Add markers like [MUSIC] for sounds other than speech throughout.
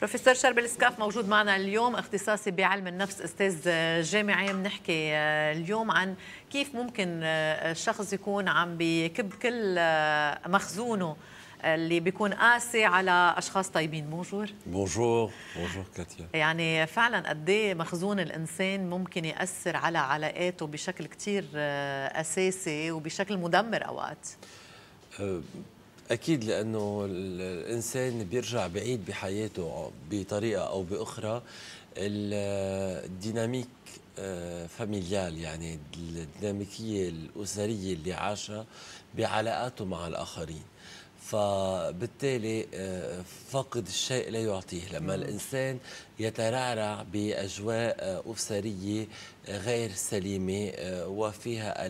بروفيسور شربل سكاف موجود معنا اليوم اختصاصي بعلم النفس استاذ جامعي بنحكي آه، اليوم عن كيف ممكن آه، الشخص يكون عم بكب كل آه، مخزونه اللي بيكون قاسي على اشخاص طيبين بونجور بونجور بونجور كاتيا يعني فعلا قد إيه مخزون الانسان ممكن ياثر على علاقاته بشكل كثير اساسي وبشكل مدمر اوقات أه اكيد لانه الانسان بيرجع بعيد بحياته بطريقه او باخرى الديناميك فاميليال آه، يعني الديناميكيه الاسريه اللي عاشها بعلاقاته مع الاخرين فبالتالي آه، فقد الشيء لا يعطيه لما الانسان يترعرع باجواء آه، اسريه غير سليمة آه، وفيها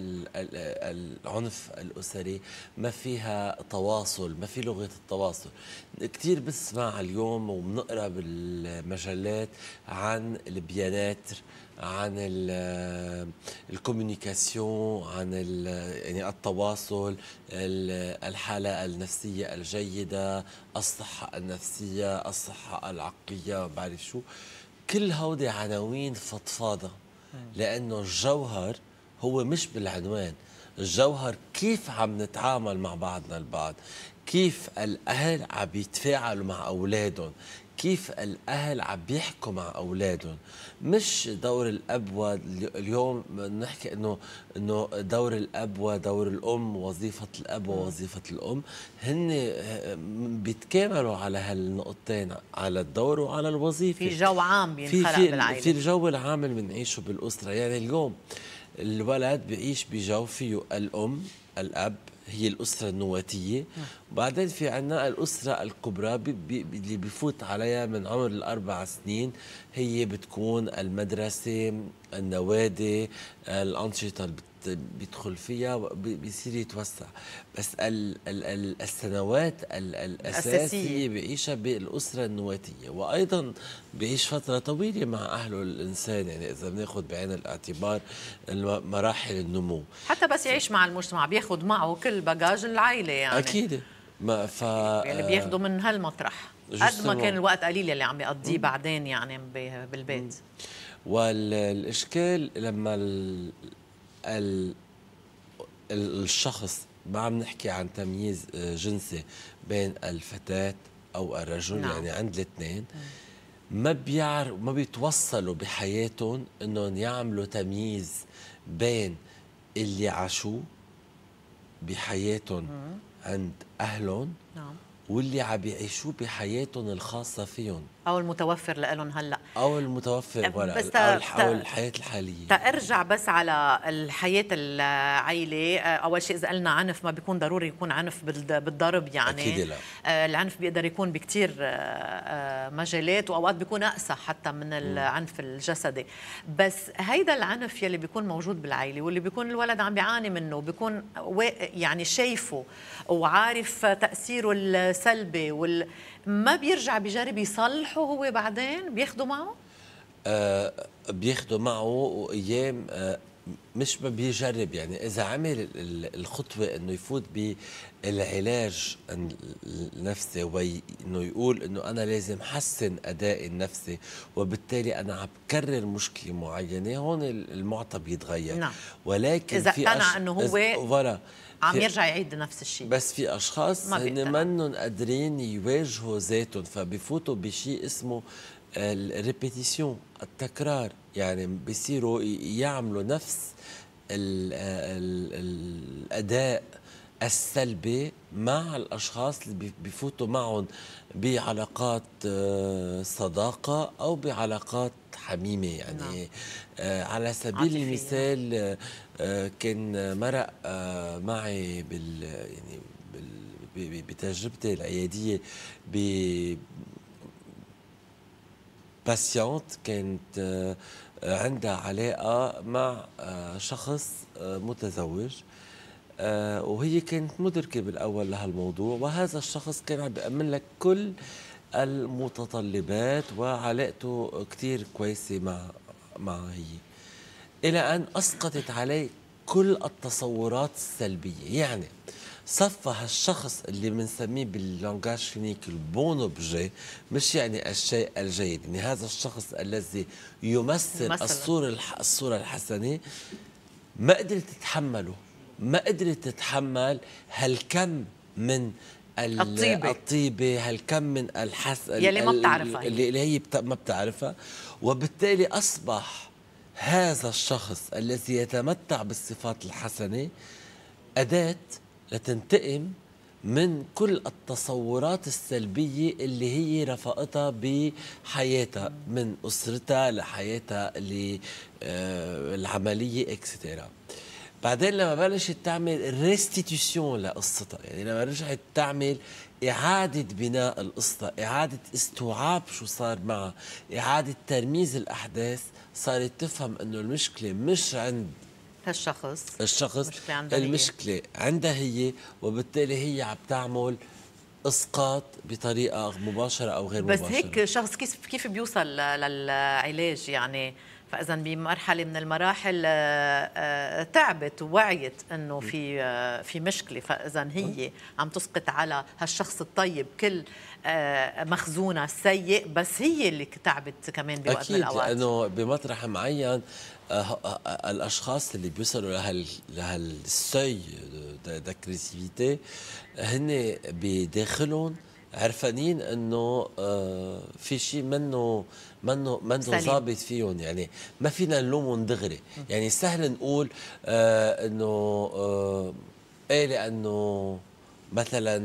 العنف الأسري ما فيها تواصل ما في لغة التواصل كثير بسمع اليوم وبنقرأ بالمجلات عن البيانات عن آه، الكوميونيكاسيون عن يعني التواصل الحاله النفسيه الجيده الصحه النفسيه الصحه العقليه بعرف شو كل هودي عناوين فضفاضه لانه الجوهر هو مش بالعنوان الجوهر كيف عم نتعامل مع بعضنا البعض كيف الاهل عم يتفاعلوا مع اولادهم كيف الاهل عم بيحكوا مع اولادهم مش دور الاب اليوم نحكي انه انه دور الاب ودور الام وظيفه الاب ووظيفه الام هن بيتكاملوا على هالنقطتين على الدور وعلى الوظيفه في جو عام بينخلق في في بالعائله في الجو العام اللي بنعيشه بالاسره يعني اليوم الولد بيعيش بجو فيه الام الاب هي الأسرة النواتية وبعدين نعم. في عنا الأسرة الكبرى بي بي اللي بفوت عليها من عمر الأربع سنين هي بتكون المدرسة النوادي الأنشطة بيدخل فيها بيصير يتوسع بس ال ال السنوات ال الأساسية بيعيشها بالأسرة النواتية وأيضا بيعيش فترة طويلة مع أهله الإنسان يعني إذا بناخد بعين الاعتبار مراحل النمو حتى بس يعيش مع المجتمع بياخد معه كل باجاج العائلة يعني أكيد ما ف يعني بياخده من هالمطرح قد ما كان الوقت قليل اللي عم يقضيه بعدين يعني بالبيت والاشكال لما ال الشخص ما عم نحكي عن تمييز آه، جنسي بين الفتاة أو الرجل نعم. يعني عند الاثنين ما بيعر ما بيتوصلوا بحياتهم انهم يعملوا تمييز بين اللي عاشوه بحياتهم عند اهلهم نعم واللي عم بيعيشوه بحياتهم الخاصه فيهم او المتوفر لهم هلا او المتوفر بس او الحياه الحاليه تارجع بس على الحياه العائله آه، اول شيء اذا قلنا عنف ما بيكون ضروري يكون عنف بالضرب يعني اكيد لا آه، العنف بيقدر يكون بكثير آه، مجالات واوقات بيكون اقسى حتى من العنف الجسدي بس هيدا العنف يلي بيكون موجود بالعائله واللي بيكون الولد عم بيعاني منه بيكون يعني شايفه وعارف تاثيره السلبي وال ما بيرجع بجرب يصلحه هو بعدين بياخده معه آه، بياخذوا معه ايام آه، مش ما بيجرب يعني اذا عمل الخطوه انه يفوت بالعلاج النفسي وانه يقول انه انا لازم حسن ادائي النفسي وبالتالي انا عم بكرر مشكله معينه هون المعطى بيتغير نعم. ولكن اذا اقتنع أش... انه هو إز... عم يرجع يعيد نفس الشيء بس في اشخاص ما هن منهم قادرين يواجهوا ذاتهم فبفوتوا بشيء اسمه الريبيتيشن التكرار يعني بيصيروا يعملوا نفس ال ال الاداء السلبي مع الاشخاص اللي بفوتوا معهم بعلاقات آه، صداقه او بعلاقات حميمه يعني نعم. آه، على سبيل عارفين. المثال آه، كان مرق معي بال يعني بتجربتي العياديه باسيونت كانت آه، عندها علاقة مع آه، شخص آه، متزوج وهي كانت مدركة بالأول لهالموضوع وهذا الشخص كان عم لك كل المتطلبات وعلاقته كتير كويسة مع مع هي إلى أن أسقطت عليه كل التصورات السلبية يعني صفى هالشخص اللي بنسميه باللونجاج فينيك البون اوبجي مش يعني الشيء الجيد يعني هذا الشخص الذي يمثل مثلاً. الصورة الصورة الحسنة ما قدرت تتحمله ما قدرت تتحمل هالكم من الطيبة الطيبة هالكم من الحس يلي ما بتعرفها اللي, اللي هي بت... ما بتعرفها وبالتالي أصبح هذا الشخص الذي يتمتع بالصفات الحسنة أداة لتنتقم من كل التصورات السلبية اللي هي رفقتها بحياتها من أسرتها لحياتها اللي آه العملية اكسترا بعدين لما بلشت تعمل ريستيتيوشن لقصتها يعني لما رجعت تعمل إعادة بناء القصة إعادة استوعاب شو صار معها إعادة ترميز الأحداث صارت تفهم أنه المشكلة مش عند هالشخص الشخص المشكلة المشكلة هي. عندها هي وبالتالي هي عم تعمل اسقاط بطريقه مباشره او غير بس مباشره بس هيك شخص كيف كيف بيوصل للعلاج يعني فاذا بمرحله من المراحل آه، آه، تعبت ووعيت انه في آه، في مشكله فاذا هي طيب. عم تسقط على هالشخص الطيب كل مخزونها السيء بس هي اللي تعبت كمان بوقت أكيد من الأوقات أكيد لأنه بمطرح معين الأشخاص اللي بيوصلوا لهال لهالسي داكريسيفيتي هن بداخلهم عرفانين انه آه، في شيء منه منه منه ظابط فيهم يعني ما فينا نلومهم دغري يعني سهل نقول آه، انه آه، ايه لانه مثلا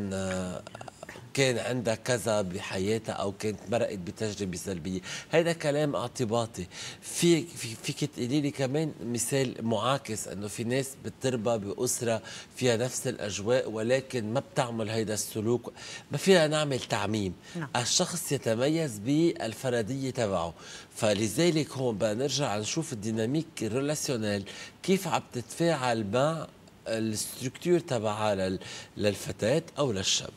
كان عندها كذا بحياتها او كانت مرقت بتجربه سلبيه هذا كلام اعتباطي في فيك تقولي لي كمان مثال معاكس انه في ناس بتربى باسره فيها نفس الاجواء ولكن ما بتعمل هيدا السلوك ما فينا نعمل تعميم لا. نعم. الشخص يتميز بالفرديه تبعه فلذلك هون بقى نرجع نشوف الديناميك الريلاسيونيل كيف عم تتفاعل مع الستركتور تبعها للفتاه او للشاب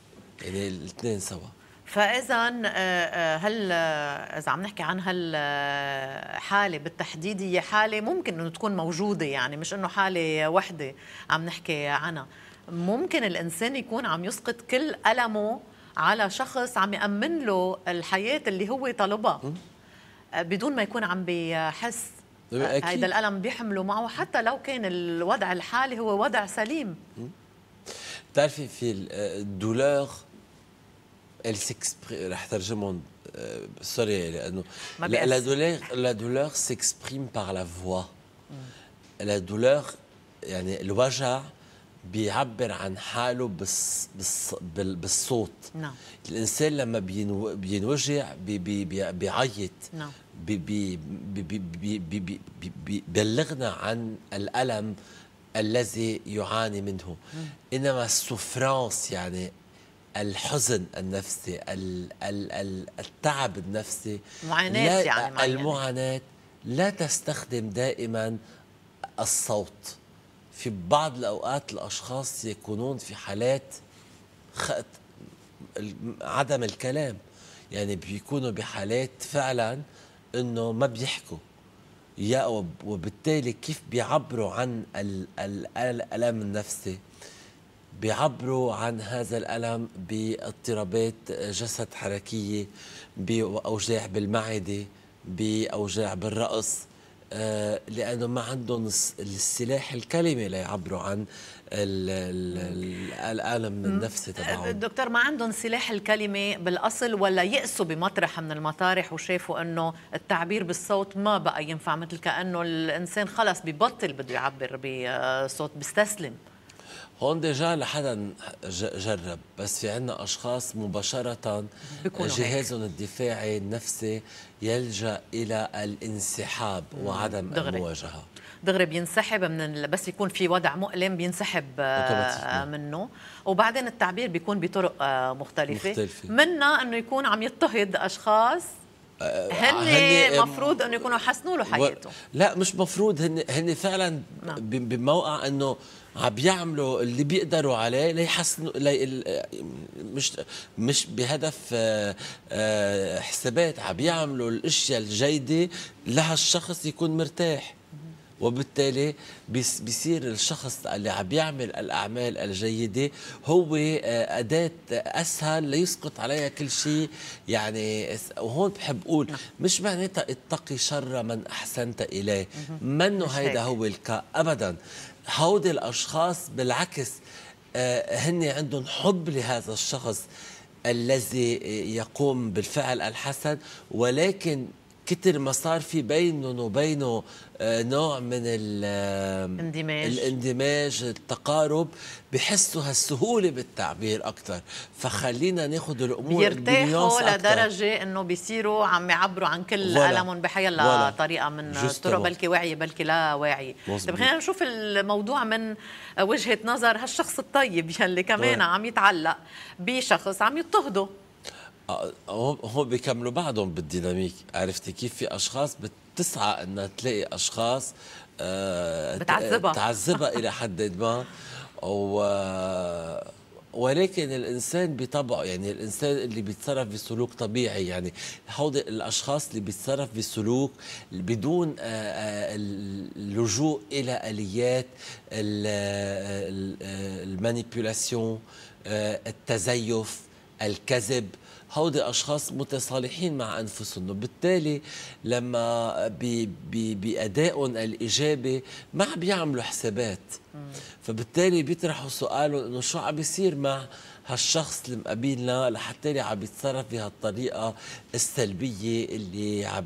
يعني الاثنين سوا فاذا آه، آه، هل آه، اذا عم نحكي عن هالحاله بالتحديد هي حاله ممكن انه تكون موجوده يعني مش انه حاله وحده عم نحكي عنها ممكن الانسان يكون عم يسقط كل المه على شخص عم يامن له الحياه اللي هو طالبها بدون ما يكون عم بيحس طيب، هيدا الالم بيحمله معه حتى لو كان الوضع الحالي هو وضع سليم بتعرفي في الدولار رح ترجمهم سوري لانه لا دولور لا دولور سيكسبريم بار لا فوا لا دولور يعني الوجع بيعبر عن حاله بس بس بالصوت نعم الانسان لما بينو بينوجع بي بي بي بيعيط نعم بي بي بي بي بيبلغنا عن الالم الذي يعاني منه انما السفرانس يعني الحزن النفسي التعب النفسي معاناة يعني معاناه المعاناة لا تستخدم دائما الصوت في بعض الأوقات الأشخاص يكونون في حالات عدم الكلام يعني بيكونوا بحالات فعلا انه ما بيحكوا يا وبالتالي كيف بيعبروا عن الالم النفسي بيعبروا عن هذا الألم باضطرابات جسد حركية بأوجاع بالمعدة بأوجاع بالرأس آه، لأنه ما عندهم السلاح الكلمة ليعبروا عن الالم النفسي تبعهم آه، دكتور ما عندهم سلاح الكلمه بالاصل ولا يأسوا بمطرح من المطارح وشافوا انه التعبير بالصوت ما بقى ينفع مثل كانه الانسان خلص ببطل بده يعبر بصوت بيستسلم هون ديجا لحدا جرب بس في عنا اشخاص مباشره جهازهم الدفاعي النفسي يلجا الى الانسحاب وعدم دغري. المواجهه دغري بينسحب من بس يكون في وضع مؤلم بينسحب آه، آه، منه وبعدين التعبير بيكون بطرق آه، مختلفه, مختلفة. منها انه يكون عم يضطهد اشخاص هن مفروض انه يكونوا حسنوا له حياته لا مش مفروض هن هن فعلا نعم. بموقع انه عم بيعملوا اللي بيقدروا عليه ليحسنوا لي مش مش بهدف آه، آه، حسابات عم بيعملوا الاشياء الجيده لهالشخص يكون مرتاح وبالتالي بيصير الشخص اللي عم يعمل الأعمال الجيدة هو آه، أداة أسهل ليسقط عليها كل شيء يعني وهون بحب أقول نعم. مش معناتها اتقي شر من أحسنت إليه منه هيدا هو الكا أبدا هودي الأشخاص بالعكس آه، هن عندهم حب لهذا الشخص الذي يقوم بالفعل الحسن ولكن كتر ما صار في بينهم وبينه آه، نوع من الاندماج الاندماج التقارب بحسوا هالسهوله بالتعبير اكثر فخلينا ناخذ الامور بيرتاحوا لدرجه انه بيصيروا عم يعبروا عن كل المهم بحي الله طريقه من الطرق بلكي واعيه بلكي لا واعيه طيب خلينا نشوف الموضوع من وجهه نظر هالشخص الطيب يلي [LAUGHS] كمان عم يتعلق بشخص عم يضطهده آه، هم بيكملوا بعضهم بالديناميك عرفتي كيف في اشخاص بتسعى انها تلاقي اشخاص آه، بتعذبها بتعذبها الى [LAUGHS] حد ما و ولكن الانسان بطبعه يعني الانسان اللي بيتصرف بسلوك طبيعي يعني هود الاشخاص اللي بيتصرف بسلوك بدون آه، اللجوء الى اليات المانيبيولاسيون التزيف الكذب هودي أشخاص متصالحين مع أنفسهم وبالتالي لما بأدائهم الإيجابي ما عم بيعملوا حسابات فبالتالي بيطرحوا سؤالهم انه شو عم بيصير مع هالشخص اللي مقابلنا لحتى اللي عم يتصرف بهالطريقه السلبيه اللي عم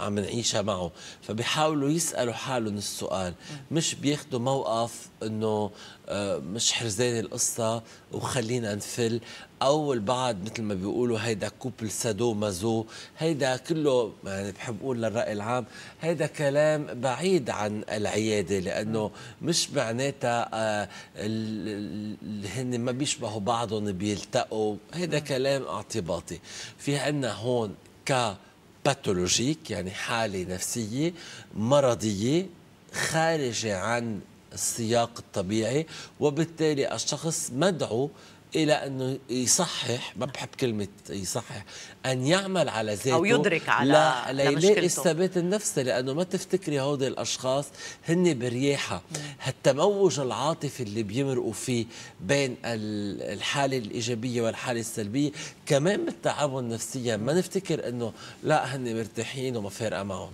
عم نعيشها معه فبيحاولوا يسالوا حالهم السؤال مش بياخذوا موقف انه آه، مش حرزاني القصه وخلينا نفل او البعض مثل ما بيقولوا هيدا كوبل سادو مازو هيدا كله يعني بحب اقول للراي العام هيدا كلام بعيد عن العياده لانه مش معناتها آه، هن ما بيشبهوا بعضهم بيلتقوا هيدا كلام اعتباطي في عندنا هون ك باثولوجيك يعني حالة نفسية مرضية خارجة عن السياق الطبيعي وبالتالي الشخص مدعو الى انه يصحح ما بحب كلمه يصحح ان يعمل على ذاته او يدرك على لا ليلاقي الثبات النفسي لانه ما تفتكري هودي الاشخاص هن برياحه هالتموج العاطفي اللي بيمرقوا فيه بين الحاله الايجابيه والحاله السلبيه كمان بالتعاون نفسيا ما نفتكر انه لا هن مرتاحين وما فارقه معهم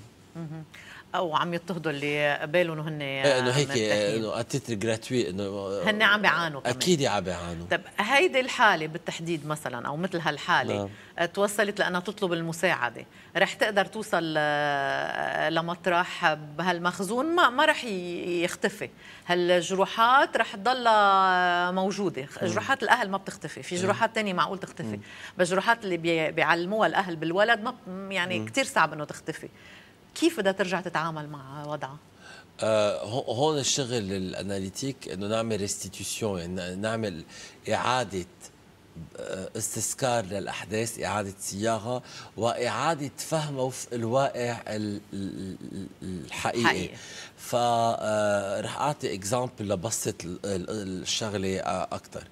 او عم يضطهدوا اللي بالهم هن إيه، انه هيك إيه، انه اتيتر جراتوي انه هن عم بيعانوا اكيد عم بيعانوا طب هيدي الحاله بالتحديد مثلا او مثل هالحاله نعم. توصلت لانها تطلب المساعده رح تقدر توصل آه، لمطرح بهالمخزون ما ما رح يختفي هالجروحات رح تضلها موجوده نعم. جروحات الاهل ما بتختفي في نعم. جروحات ثانيه معقول تختفي نعم. بس جروحات اللي بيعلموها الاهل بالولد ما يعني كثير صعب انه تختفي كيف بدها ترجع تتعامل مع وضعها؟ آه، هون الشغل الاناليتيك انه نعمل ريستيتيوشن يعني نعمل اعاده آه، استذكار للاحداث اعاده صياغه واعاده فهم وفق الواقع الحقيقي ف فرح آه، اعطي اكزامبل لبسط الشغله اكثر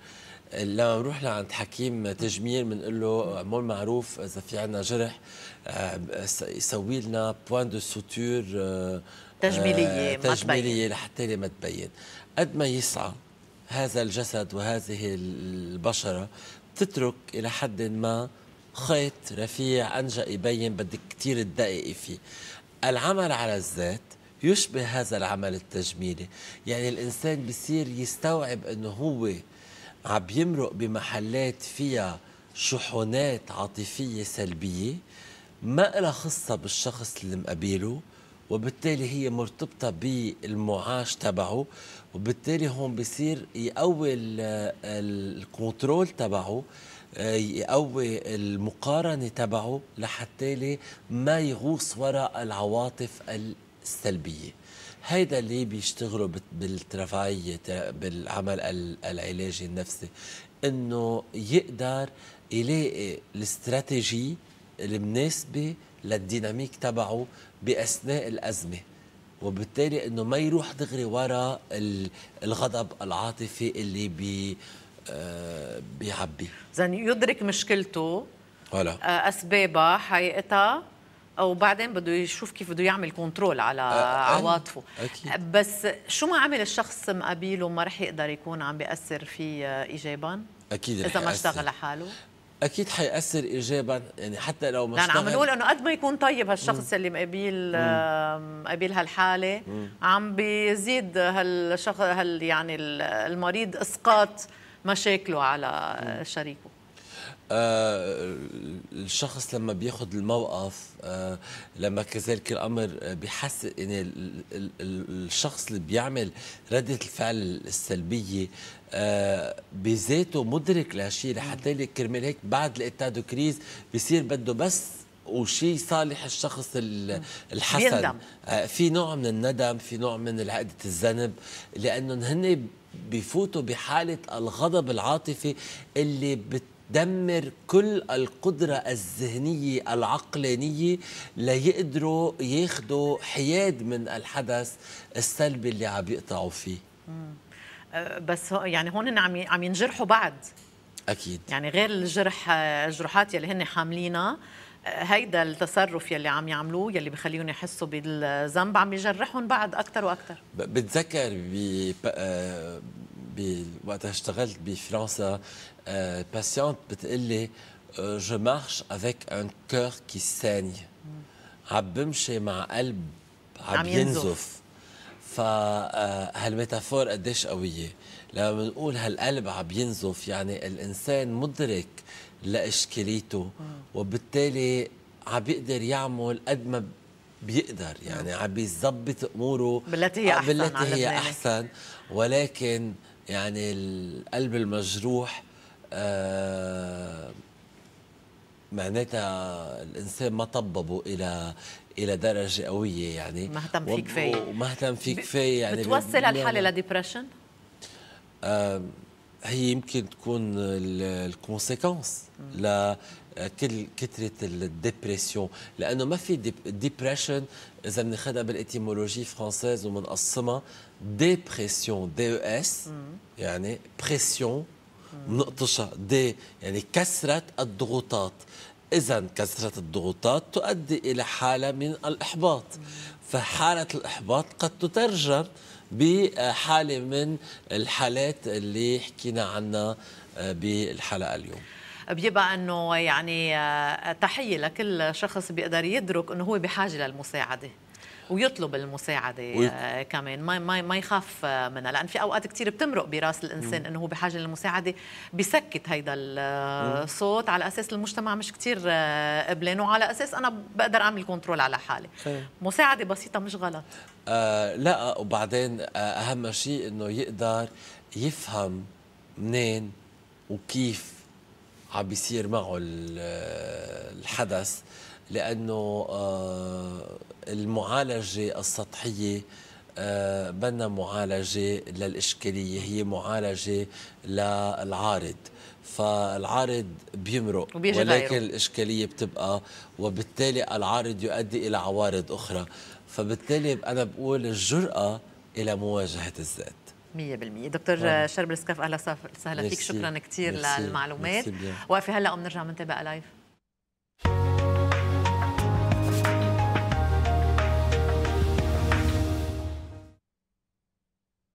لما نروح لعند حكيم تجميل بنقول له مول معروف اذا في عندنا جرح آه، يسوي لنا بوان دو سوتور تجميليه آه، تجميليه لحتى ما تبين قد ما يسعى هذا الجسد وهذه البشره تترك الى حد ما خيط رفيع انجا يبين بدك كثير تدققي فيه العمل على الذات يشبه هذا العمل التجميلي يعني الانسان بصير يستوعب انه هو عم بيمرق بمحلات فيها شحنات عاطفية سلبية ما لها خصة بالشخص اللي مقابله وبالتالي هي مرتبطة بالمعاش تبعه وبالتالي هون بصير يقوي الكنترول تبعه آه، يقوي المقارنة تبعه لحتى ما يغوص وراء العواطف السلبية هيدا اللي بيشتغلوا بالترافاي بالعمل العلاجي النفسي انه يقدر يلاقي الاستراتيجي المناسبه للديناميك تبعه باثناء الازمه وبالتالي انه ما يروح دغري ورا الغضب العاطفي اللي بي آه، بيعبي زين اذا يدرك مشكلته ولا. آه، اسبابها حقيقتها وبعدين بده يشوف كيف بده يعمل كنترول على أه،, أه،, أه عواطفه أكيد. بس شو ما عمل الشخص مقابله ما رح يقدر يكون عم بيأثر فيه ايجابا اكيد اذا ما اشتغل لحاله اكيد حيأثر ايجابا يعني حتى لو ما يعني عم نقول انه قد ما يكون طيب هالشخص مم. اللي مقابل مقابل هالحاله مم. عم بيزيد هالشخص هال يعني المريض اسقاط مشاكله على مم. شريكه آه، آه، الشخص لما بياخذ الموقف آه، لما كذلك الامر بحس يعني الشخص اللي بيعمل رده الفعل السلبيه بذاته مدرك لهالشيء لحتى كرمال هيك بعد الاتادو كريز بصير بده بس وشيء صالح الشخص الحسن في نوع من الندم في نوع من عقدة الذنب لأنه هن بفوتوا بحالة الغضب العاطفي اللي بت دمر كل القدرة الذهنية العقلانية ليقدروا ياخدوا حياد من الحدث السلبي اللي عم يقطعوا فيه أه، بس يعني هون عم عم ينجرحوا بعد اكيد يعني غير الجرح أه، الجروحات يلي هن حاملينها أه، هيدا التصرف يلي عم يعملوه يلي بخليهم يحسوا بالذنب عم يجرحهم بعد اكثر واكثر بتذكر ب وقتها اشتغلت بفرنسا باسيونت آه، بتقول لي جو مارش افيك ان كور كي ساني عم بمشي مع قلب عم ينزف فهالميتافور آه، قديش قويه لما بنقول هالقلب عم ينزف يعني الانسان مدرك لاشكاليته وبالتالي عم بيقدر يعمل قد ما بيقدر يعني عم بيظبط اموره بالتي هي احسن بالتي هي احسن ولكن يعني القلب المجروح آه معناتها الانسان ما طببه الى الى درجه قويه يعني ما اهتم فيه كفايه وما اهتم فيه كفايه يعني بتوصل هالحاله لديبرشن؟ آه هي يمكن تكون الكونسيكونس لكل كثره الديبرسيون لانه ما في ديبرشن اذا بناخذها بالإتيمولوجي فرانسيز وبنقسمها ديبرسيون دي او اس يعني بريسيون نقطشة دي يعني كسرة الضغوطات إذا كثرة الضغوطات تؤدي إلى حالة من الإحباط hmm. فحالة الإحباط قد تترجم بحالة من الحالات اللي حكينا عنها آه، بالحلقة اليوم بيبقى انه يعني آه، تحيه لكل شخص بيقدر يدرك انه هو بحاجه للمساعده ويطلب المساعده آه، ويط... كمان ما ما ما يخاف منها لان في اوقات كثير بتمرق براس الانسان انه هو بحاجه للمساعده بسكت هيدا الصوت على اساس المجتمع مش كثير آه، قبلان وعلى اساس انا بقدر اعمل كنترول على حالي مساعده بسيطه مش غلط آه لا وبعدين آه اهم شيء انه يقدر يفهم منين وكيف عم بيصير معه الحدث لانه آه، المعالجة السطحية آه، بدنا معالجة للإشكالية هي معالجة للعارض فالعارض بيمرق ولكن غيره. الإشكالية بتبقى وبالتالي العارض يؤدي إلى عوارض أخرى فبالتالي أنا بقول الجرأة إلى مواجهة الذات 100% دكتور رب. نعم. شرب السكاف اهلا وسهلا فيك شكرا كثير للمعلومات واقفه هلا وبنرجع بنتابع لايف